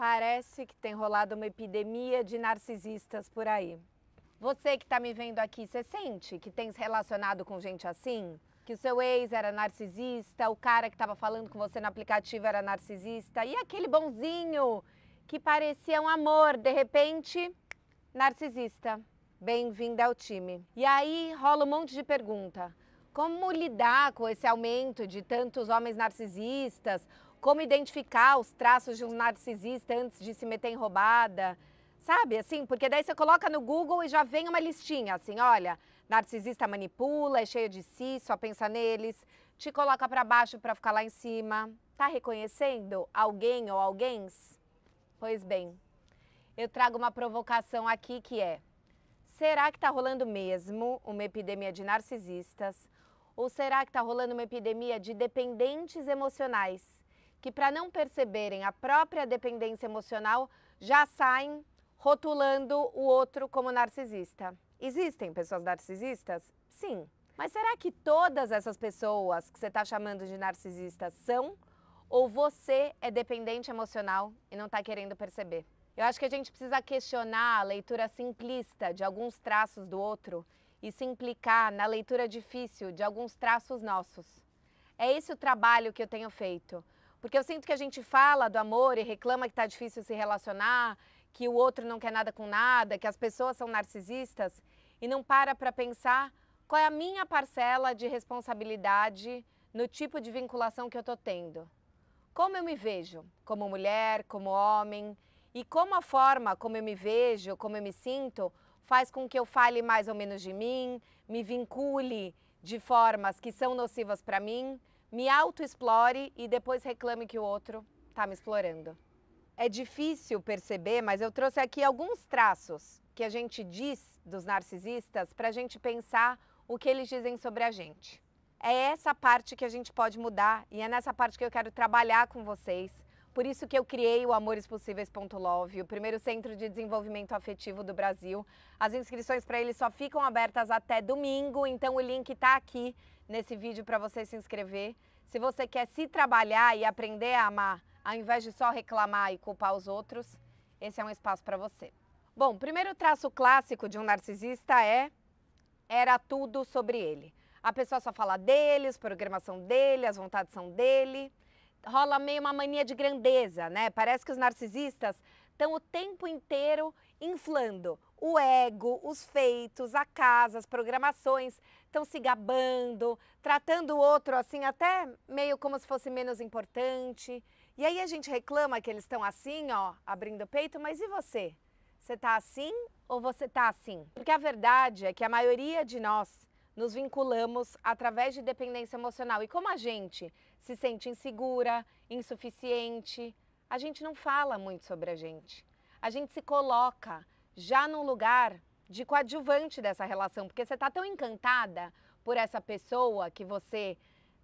Parece que tem rolado uma epidemia de narcisistas por aí. Você que está me vendo aqui, você sente que tem se relacionado com gente assim? Que o seu ex era narcisista, o cara que estava falando com você no aplicativo era narcisista, e aquele bonzinho que parecia um amor, de repente, narcisista. Bem-vinda ao time. E aí rola um monte de pergunta. Como lidar com esse aumento de tantos homens narcisistas? como identificar os traços de um narcisista antes de se meter em roubada, sabe? Assim, porque daí você coloca no Google e já vem uma listinha, assim, olha, narcisista manipula, é cheio de si, só pensa neles, te coloca para baixo para ficar lá em cima. Tá reconhecendo alguém ou alguém? Pois bem, eu trago uma provocação aqui que é: será que tá rolando mesmo uma epidemia de narcisistas? Ou será que tá rolando uma epidemia de dependentes emocionais? que, para não perceberem a própria dependência emocional, já saem rotulando o outro como narcisista. Existem pessoas narcisistas? Sim. Mas será que todas essas pessoas que você está chamando de narcisistas são? Ou você é dependente emocional e não está querendo perceber? Eu acho que a gente precisa questionar a leitura simplista de alguns traços do outro e se implicar na leitura difícil de alguns traços nossos. É esse o trabalho que eu tenho feito. Porque eu sinto que a gente fala do amor e reclama que está difícil se relacionar, que o outro não quer nada com nada, que as pessoas são narcisistas e não para para pensar qual é a minha parcela de responsabilidade no tipo de vinculação que eu estou tendo. Como eu me vejo como mulher, como homem e como a forma como eu me vejo, como eu me sinto, faz com que eu fale mais ou menos de mim, me vincule de formas que são nocivas para mim me autoexplore e depois reclame que o outro está me explorando. É difícil perceber, mas eu trouxe aqui alguns traços que a gente diz dos narcisistas para a gente pensar o que eles dizem sobre a gente. É essa parte que a gente pode mudar e é nessa parte que eu quero trabalhar com vocês por isso que eu criei o amorespossíveis.love, o primeiro centro de desenvolvimento afetivo do Brasil. As inscrições para ele só ficam abertas até domingo, então o link está aqui nesse vídeo para você se inscrever. Se você quer se trabalhar e aprender a amar, ao invés de só reclamar e culpar os outros, esse é um espaço para você. Bom, primeiro traço clássico de um narcisista é era tudo sobre ele. A pessoa só fala dele, a programação dele, as vontades são dele rola meio uma mania de grandeza, né? Parece que os narcisistas estão o tempo inteiro inflando o ego, os feitos, a casa, as programações, estão se gabando, tratando o outro assim até meio como se fosse menos importante. E aí a gente reclama que eles estão assim, ó, abrindo o peito, mas e você? Você tá assim ou você tá assim? Porque a verdade é que a maioria de nós nos vinculamos através de dependência emocional. E como a gente se sente insegura, insuficiente. A gente não fala muito sobre a gente. A gente se coloca já num lugar de coadjuvante dessa relação, porque você está tão encantada por essa pessoa que você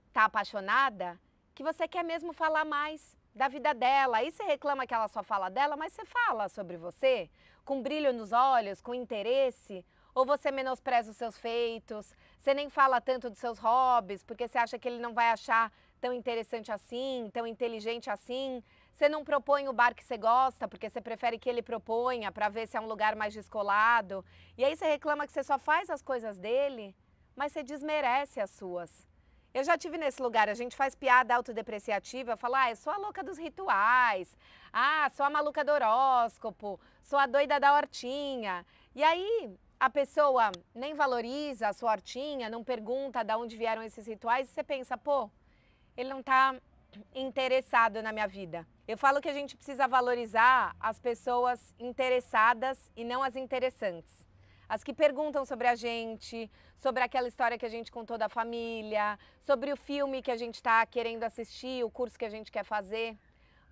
está apaixonada que você quer mesmo falar mais da vida dela. Aí você reclama que ela só fala dela, mas você fala sobre você com brilho nos olhos, com interesse. Ou você menospreza os seus feitos, você nem fala tanto dos seus hobbies, porque você acha que ele não vai achar tão interessante assim, tão inteligente assim. Você não propõe o bar que você gosta, porque você prefere que ele proponha para ver se é um lugar mais descolado. E aí você reclama que você só faz as coisas dele, mas você desmerece as suas. Eu já tive nesse lugar, a gente faz piada autodepreciativa, fala, ah, eu sou a louca dos rituais, ah, sou a maluca do horóscopo, sou a doida da hortinha. E aí a pessoa nem valoriza a sua hortinha, não pergunta de onde vieram esses rituais e você pensa, pô, ele não está interessado na minha vida. Eu falo que a gente precisa valorizar as pessoas interessadas e não as interessantes. As que perguntam sobre a gente, sobre aquela história que a gente contou da família, sobre o filme que a gente está querendo assistir, o curso que a gente quer fazer.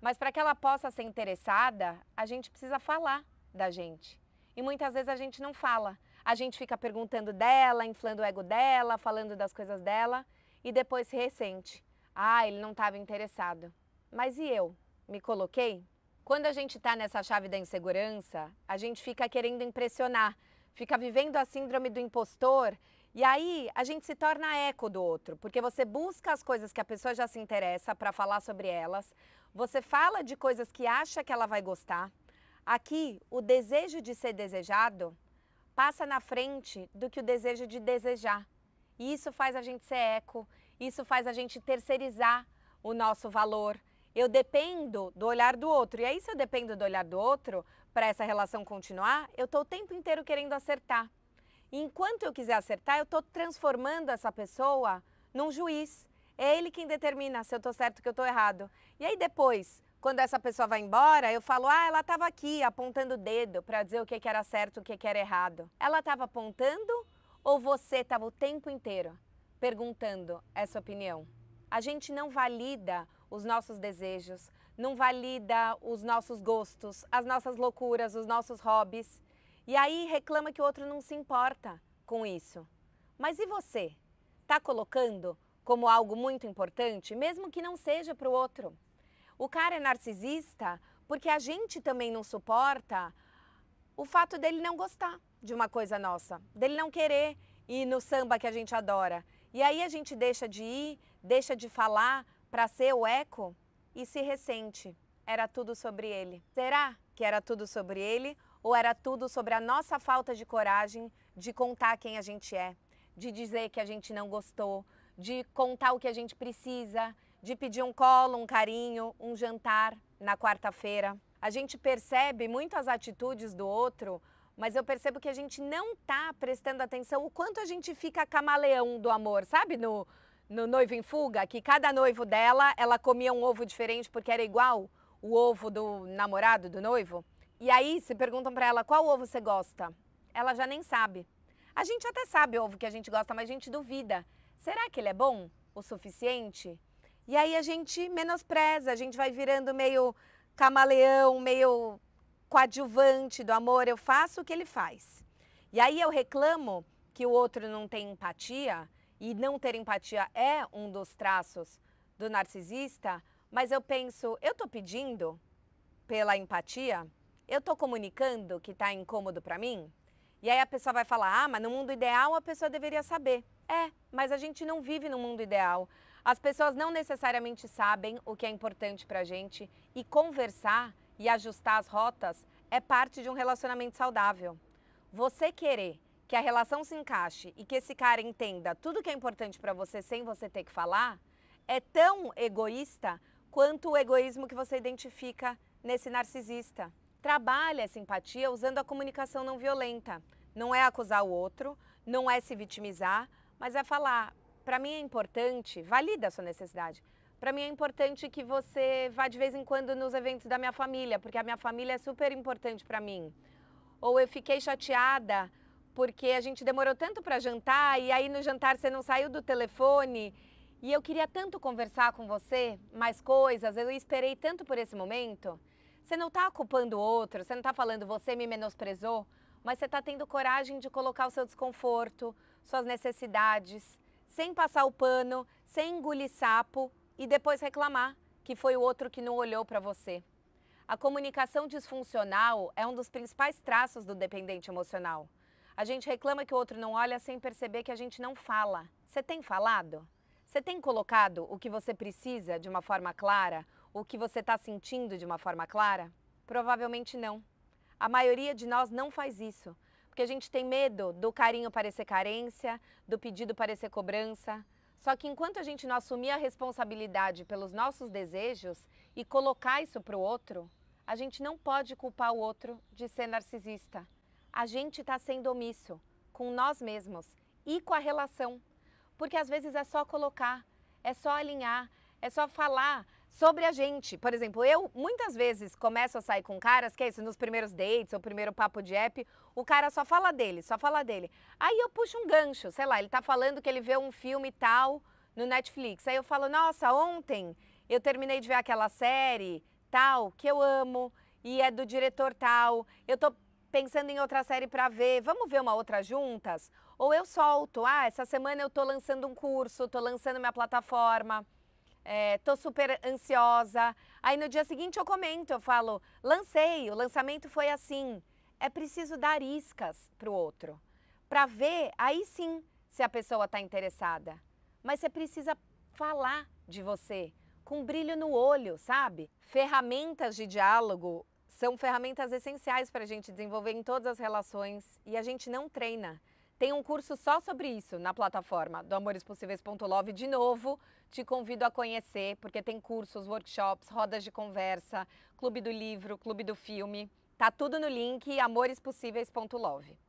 Mas para que ela possa ser interessada, a gente precisa falar da gente. E muitas vezes a gente não fala. A gente fica perguntando dela, inflando o ego dela, falando das coisas dela e depois se ressente. Ah, ele não estava interessado. Mas e eu? Me coloquei? Quando a gente está nessa chave da insegurança, a gente fica querendo impressionar, fica vivendo a síndrome do impostor e aí a gente se torna eco do outro, porque você busca as coisas que a pessoa já se interessa para falar sobre elas, você fala de coisas que acha que ela vai gostar. Aqui, o desejo de ser desejado passa na frente do que o desejo de desejar. E isso faz a gente ser eco, isso faz a gente terceirizar o nosso valor. Eu dependo do olhar do outro. E aí, se eu dependo do olhar do outro para essa relação continuar, eu estou o tempo inteiro querendo acertar. E enquanto eu quiser acertar, eu estou transformando essa pessoa num juiz. É ele quem determina se eu estou certo que eu estou errado. E aí depois, quando essa pessoa vai embora, eu falo, ah, ela estava aqui apontando o dedo para dizer o que, que era certo, o que, que era errado. Ela estava apontando ou você estava o tempo inteiro perguntando essa opinião. A gente não valida os nossos desejos, não valida os nossos gostos, as nossas loucuras, os nossos hobbies. E aí reclama que o outro não se importa com isso. Mas e você? Tá colocando como algo muito importante, mesmo que não seja para o outro? O cara é narcisista porque a gente também não suporta o fato dele não gostar de uma coisa nossa, dele não querer ir no samba que a gente adora, e aí a gente deixa de ir, deixa de falar para ser o eco e se ressente. Era tudo sobre ele. Será que era tudo sobre ele ou era tudo sobre a nossa falta de coragem de contar quem a gente é, de dizer que a gente não gostou, de contar o que a gente precisa, de pedir um colo, um carinho, um jantar na quarta-feira? A gente percebe muito as atitudes do outro mas eu percebo que a gente não está prestando atenção o quanto a gente fica camaleão do amor, sabe? No, no Noivo em Fuga, que cada noivo dela, ela comia um ovo diferente porque era igual o ovo do namorado, do noivo. E aí se perguntam para ela qual ovo você gosta. Ela já nem sabe. A gente até sabe o ovo que a gente gosta, mas a gente duvida. Será que ele é bom o suficiente? E aí a gente menospreza, a gente vai virando meio camaleão, meio coadjuvante do amor, eu faço o que ele faz. E aí eu reclamo que o outro não tem empatia, e não ter empatia é um dos traços do narcisista, mas eu penso, eu estou pedindo pela empatia? Eu estou comunicando que está incômodo para mim? E aí a pessoa vai falar, ah, mas no mundo ideal a pessoa deveria saber. É, mas a gente não vive no mundo ideal. As pessoas não necessariamente sabem o que é importante para a gente e conversar e ajustar as rotas é parte de um relacionamento saudável. Você querer que a relação se encaixe e que esse cara entenda tudo que é importante para você sem você ter que falar é tão egoísta quanto o egoísmo que você identifica nesse narcisista. Trabalha a simpatia usando a comunicação não violenta. Não é acusar o outro, não é se vitimizar, mas é falar: para mim é importante, valida a sua necessidade. Para mim é importante que você vá de vez em quando nos eventos da minha família, porque a minha família é super importante para mim. Ou eu fiquei chateada porque a gente demorou tanto para jantar e aí no jantar você não saiu do telefone e eu queria tanto conversar com você, mais coisas, eu esperei tanto por esse momento. Você não está culpando o outro, você não está falando você me menosprezou, mas você está tendo coragem de colocar o seu desconforto, suas necessidades, sem passar o pano, sem engolir sapo, e depois reclamar que foi o outro que não olhou para você. A comunicação disfuncional é um dos principais traços do dependente emocional. A gente reclama que o outro não olha sem perceber que a gente não fala. Você tem falado? Você tem colocado o que você precisa de uma forma clara? O que você está sentindo de uma forma clara? Provavelmente não. A maioria de nós não faz isso, porque a gente tem medo do carinho parecer carência, do pedido parecer cobrança, só que enquanto a gente não assumir a responsabilidade pelos nossos desejos e colocar isso para o outro, a gente não pode culpar o outro de ser narcisista. A gente está sendo omisso com nós mesmos e com a relação. Porque às vezes é só colocar, é só alinhar, é só falar sobre a gente. Por exemplo, eu muitas vezes começo a sair com caras, que é isso, nos primeiros dates ou primeiro papo de app, o cara só fala dele, só fala dele. Aí eu puxo um gancho, sei lá, ele tá falando que ele vê um filme tal no Netflix. Aí eu falo, nossa, ontem eu terminei de ver aquela série tal que eu amo e é do diretor tal. Eu tô pensando em outra série para ver, vamos ver uma outra juntas? Ou eu solto, ah, essa semana eu tô lançando um curso, tô lançando minha plataforma é, tô super ansiosa. Aí no dia seguinte eu comento, eu falo, lancei, o lançamento foi assim. É preciso dar iscas para o outro, para ver aí sim se a pessoa está interessada. Mas você precisa falar de você com brilho no olho, sabe? Ferramentas de diálogo são ferramentas essenciais para a gente desenvolver em todas as relações e a gente não treina. Tem um curso só sobre isso na plataforma do amorespossíveis.love. De novo, te convido a conhecer, porque tem cursos, workshops, rodas de conversa, clube do livro, clube do filme. Tá tudo no link amorespossíveis.love.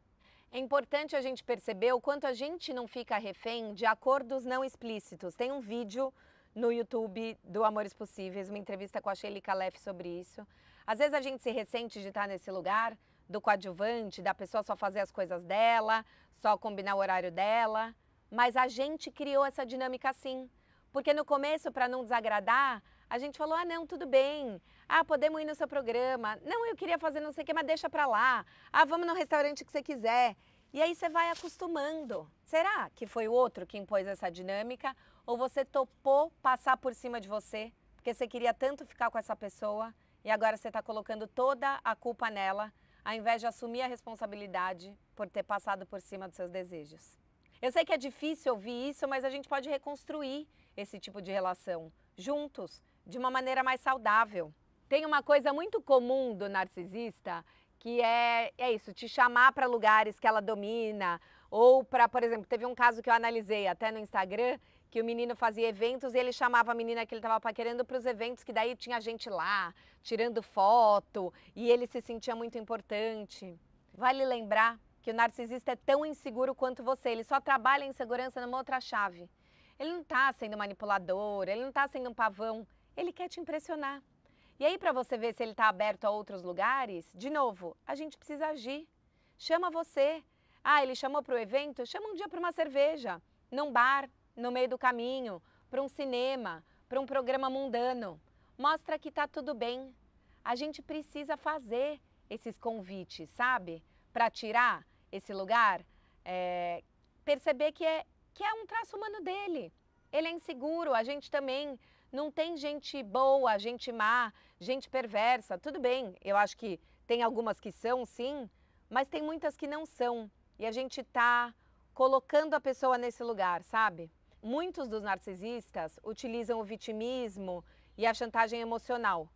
É importante a gente perceber o quanto a gente não fica refém de acordos não explícitos. Tem um vídeo no YouTube do Amores Possíveis, uma entrevista com a Sheila Calef sobre isso. Às vezes a gente se ressente de estar nesse lugar, do coadjuvante, da pessoa só fazer as coisas dela, só combinar o horário dela. Mas a gente criou essa dinâmica assim. Porque no começo, para não desagradar, a gente falou: ah, não, tudo bem. Ah, podemos ir no seu programa. Não, eu queria fazer não sei o que, mas deixa para lá. Ah, vamos no restaurante que você quiser. E aí você vai acostumando. Será que foi o outro que impôs essa dinâmica? Ou você topou passar por cima de você? Porque você queria tanto ficar com essa pessoa e agora você está colocando toda a culpa nela ao invés de assumir a responsabilidade por ter passado por cima dos seus desejos. Eu sei que é difícil ouvir isso, mas a gente pode reconstruir esse tipo de relação juntos, de uma maneira mais saudável. Tem uma coisa muito comum do narcisista que é, é isso, te chamar para lugares que ela domina, ou para, por exemplo, teve um caso que eu analisei até no Instagram, que o menino fazia eventos e ele chamava a menina que ele estava paquerando para os eventos, que daí tinha gente lá tirando foto e ele se sentia muito importante. Vale lembrar que o narcisista é tão inseguro quanto você, ele só trabalha em insegurança numa outra chave. Ele não está sendo manipulador, ele não está sendo um pavão, ele quer te impressionar. E aí, para você ver se ele está aberto a outros lugares, de novo, a gente precisa agir. Chama você. Ah, ele chamou para o evento? Chama um dia para uma cerveja, num bar, no meio do caminho, para um cinema, para um programa mundano. Mostra que está tudo bem. A gente precisa fazer esses convites, sabe? Para tirar esse lugar, é, perceber que é, que é um traço humano dele. Ele é inseguro, a gente também. Não tem gente boa, gente má, gente perversa. Tudo bem, eu acho que tem algumas que são, sim, mas tem muitas que não são. E a gente está colocando a pessoa nesse lugar, sabe? Muitos dos narcisistas utilizam o vitimismo e a chantagem emocional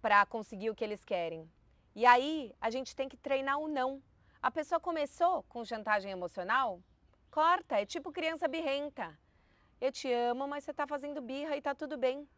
para conseguir o que eles querem. E aí a gente tem que treinar o não. A pessoa começou com chantagem emocional, corta, é tipo criança birrenta. Eu te amo, mas você está fazendo birra e está tudo bem.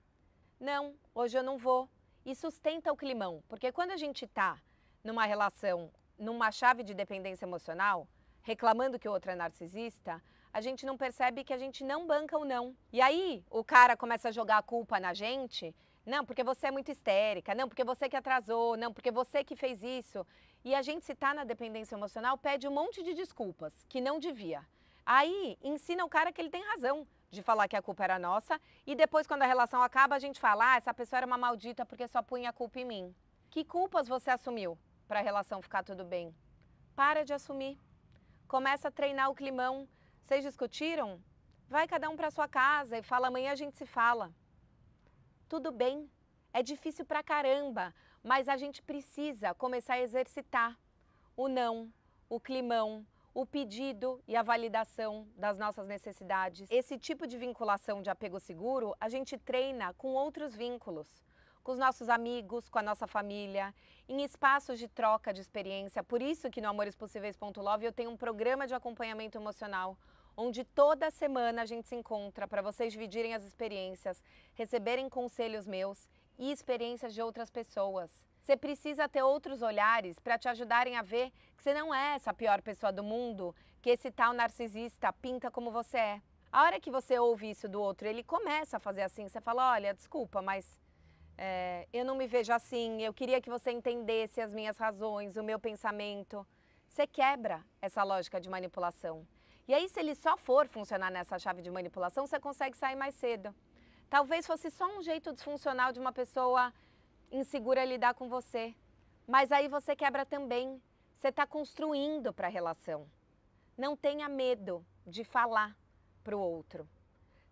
Não, hoje eu não vou. E sustenta o climão, porque quando a gente está numa relação, numa chave de dependência emocional, reclamando que o outro é narcisista, a gente não percebe que a gente não banca o não. E aí o cara começa a jogar a culpa na gente. Não, porque você é muito histérica. Não, porque você que atrasou. Não, porque você que fez isso. E a gente, se está na dependência emocional, pede um monte de desculpas que não devia. Aí ensina o cara que ele tem razão de falar que a culpa era nossa. E depois, quando a relação acaba, a gente fala: ah, essa pessoa era uma maldita porque só punha a culpa em mim. Que culpas você assumiu para a relação ficar tudo bem? Para de assumir. Começa a treinar o climão vocês discutiram? Vai cada um para sua casa e fala amanhã a gente se fala. Tudo bem, é difícil pra caramba, mas a gente precisa começar a exercitar o não, o climão, o pedido e a validação das nossas necessidades. Esse tipo de vinculação de apego seguro a gente treina com outros vínculos, com os nossos amigos, com a nossa família, em espaços de troca de experiência. Por isso que no Amores eu tenho um programa de acompanhamento emocional onde toda semana a gente se encontra para vocês dividirem as experiências, receberem conselhos meus e experiências de outras pessoas. Você precisa ter outros olhares para te ajudarem a ver que você não é essa pior pessoa do mundo, que esse tal narcisista pinta como você é. A hora que você ouve isso do outro, ele começa a fazer assim, você fala: olha, desculpa, mas é, eu não me vejo assim, eu queria que você entendesse as minhas razões, o meu pensamento. Você quebra essa lógica de manipulação. E aí, se ele só for funcionar nessa chave de manipulação, você consegue sair mais cedo. Talvez fosse só um jeito disfuncional de uma pessoa insegura lidar com você. Mas aí você quebra também. Você está construindo para a relação. Não tenha medo de falar para o outro.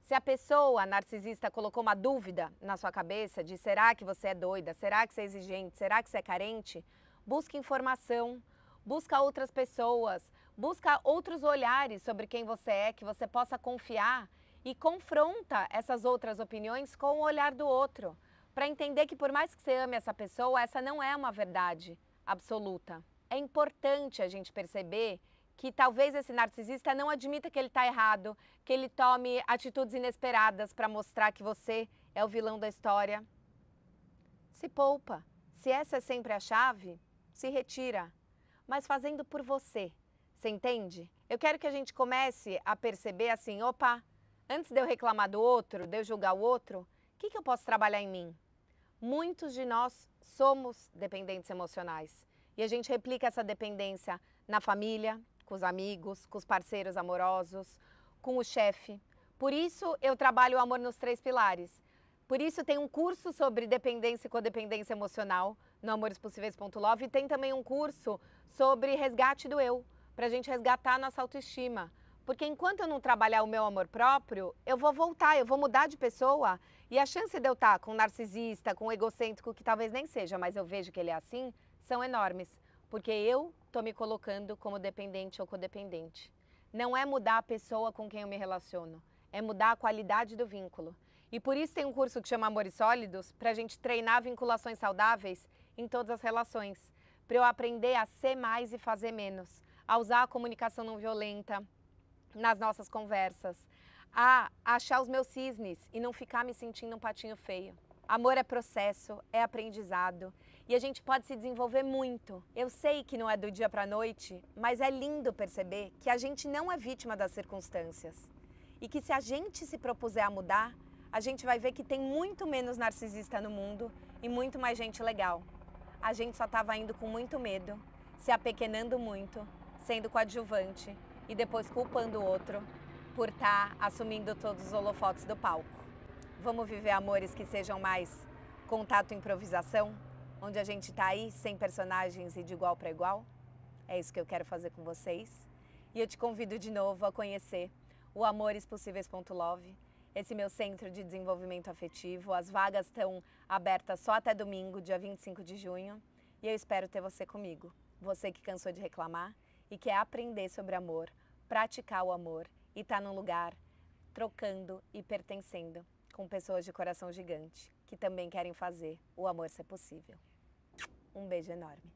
Se a pessoa narcisista colocou uma dúvida na sua cabeça de será que você é doida, será que você é exigente, será que você é carente, busque informação, busca outras pessoas, busca outros olhares sobre quem você é, que você possa confiar e confronta essas outras opiniões com o olhar do outro, para entender que por mais que você ame essa pessoa, essa não é uma verdade absoluta. É importante a gente perceber que talvez esse narcisista não admita que ele está errado, que ele tome atitudes inesperadas para mostrar que você é o vilão da história. Se poupa. Se essa é sempre a chave, se retira, mas fazendo por você, você entende? Eu quero que a gente comece a perceber assim: opa, antes de eu reclamar do outro, de eu julgar o outro, o que, que eu posso trabalhar em mim? Muitos de nós somos dependentes emocionais e a gente replica essa dependência na família, com os amigos, com os parceiros amorosos, com o chefe. Por isso eu trabalho o amor nos três pilares. Por isso tem um curso sobre dependência e codependência emocional no amorespossíveis.love e tem também um curso sobre resgate do eu para a gente resgatar a nossa autoestima. Porque enquanto eu não trabalhar o meu amor próprio, eu vou voltar, eu vou mudar de pessoa. E a chance de eu estar tá com um narcisista, com um egocêntrico, que talvez nem seja, mas eu vejo que ele é assim, são enormes. Porque eu estou me colocando como dependente ou codependente. Não é mudar a pessoa com quem eu me relaciono, é mudar a qualidade do vínculo. E por isso tem um curso que chama Amores Sólidos, para a gente treinar vinculações saudáveis em todas as relações. Para eu aprender a ser mais e fazer menos a usar a comunicação não violenta nas nossas conversas, a achar os meus cisnes e não ficar me sentindo um patinho feio. Amor é processo, é aprendizado e a gente pode se desenvolver muito. Eu sei que não é do dia para a noite, mas é lindo perceber que a gente não é vítima das circunstâncias e que se a gente se propuser a mudar, a gente vai ver que tem muito menos narcisista no mundo e muito mais gente legal. A gente só estava indo com muito medo, se apequenando muito sendo coadjuvante e depois culpando o outro por estar tá assumindo todos os holofotes do palco. Vamos viver amores que sejam mais contato improvisação, onde a gente está aí sem personagens e de igual para igual? É isso que eu quero fazer com vocês. E eu te convido de novo a conhecer o amorespossíveis.love, esse meu centro de desenvolvimento afetivo. As vagas estão abertas só até domingo, dia 25 de junho, e eu espero ter você comigo. Você que cansou de reclamar e quer aprender sobre amor, praticar o amor e estar tá num lugar trocando e pertencendo com pessoas de coração gigante que também querem fazer o amor ser possível. Um beijo enorme.